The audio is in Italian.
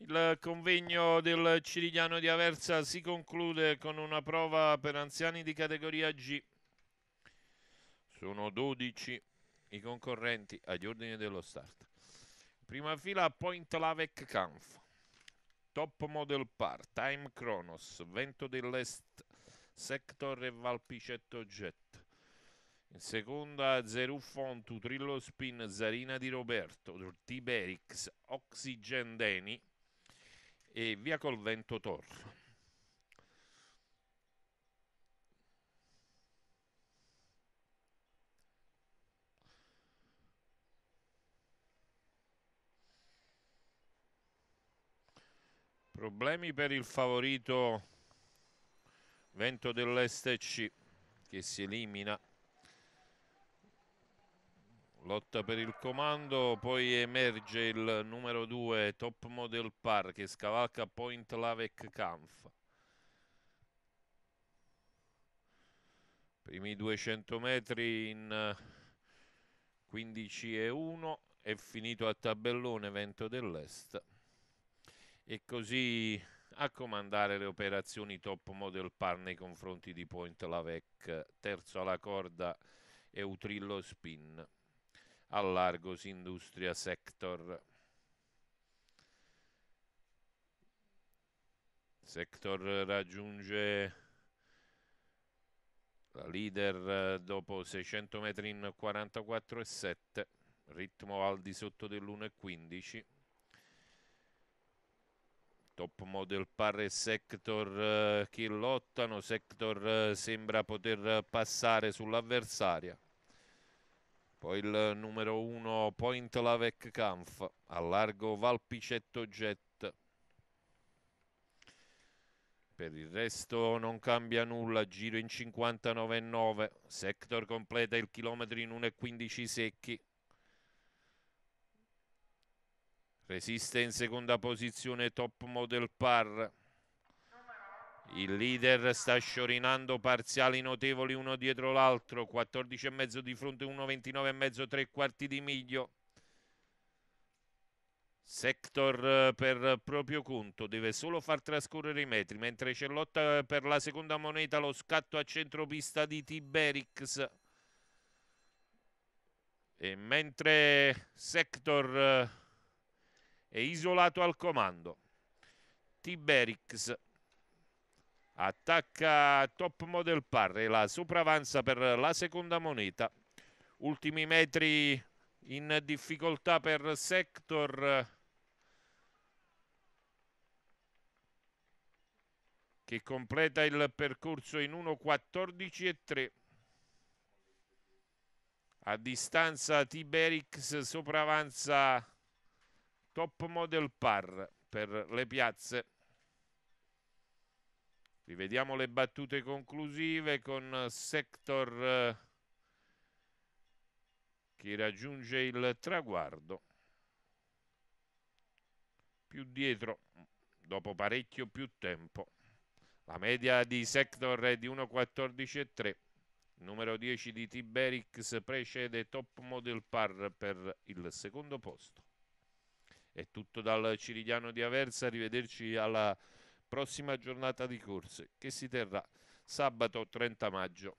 Il convegno del Cirigliano di Aversa si conclude con una prova per anziani di categoria G. Sono 12 i concorrenti agli ordini dello start. Prima fila Point Lavec Canf, Top Model Par, Time Kronos, Vento dell'Est, Sector e Valpicetto Jet. In seconda Zeruffontu, Trillo Spin, Zarina di Roberto, Tiberix, Oxygen Deni e via col vento torno. Problemi per il favorito Vento dell'Estecci che si elimina Lotta per il comando, poi emerge il numero 2 Top Model Par che scavalca Point Lavec Kampf. Primi 200 metri in 15 eh, e 1 è finito a tabellone Vento dell'Est e così a comandare le operazioni top model par nei confronti di Point Lavec, terzo alla corda e Utrillo Spin all'Argos Industria Sector. Sector raggiunge la leader eh, dopo 600 metri in 44,7, ritmo al di sotto dell'1,15. Top model par e Sector eh, che lottano, Sector eh, sembra poter passare sull'avversaria. Poi il numero 1 Point Lavec Canf, a largo Valpicetto Jet. Per il resto non cambia nulla, giro in 59,9, Sector completa il chilometro in 1,15 secchi. Resiste in seconda posizione Top Model Par. Il leader sta sciorinando parziali notevoli uno dietro l'altro, 14,5 di fronte, 1,29,5, 3 quarti di miglio. Sector eh, per proprio conto deve solo far trascorrere i metri, mentre c'è lotta eh, per la seconda moneta lo scatto a centropista di Tiberix. E mentre Sector eh, è isolato al comando, Tiberix attacca top model Parri, la sopravanza per la seconda moneta, ultimi metri in difficoltà per Sector che completa il percorso in 1.14.3 a distanza Tiberix sopravanza top model par per le piazze Rivediamo le battute conclusive con eh, Sector eh, che raggiunge il traguardo. Più dietro, dopo parecchio più tempo. La media di Sector è di 1.14.3. Numero 10 di Tiberix precede Top Model Par per il secondo posto. È tutto dal Cirigliano di Aversa, arrivederci alla prossima giornata di corse che si terrà sabato 30 maggio.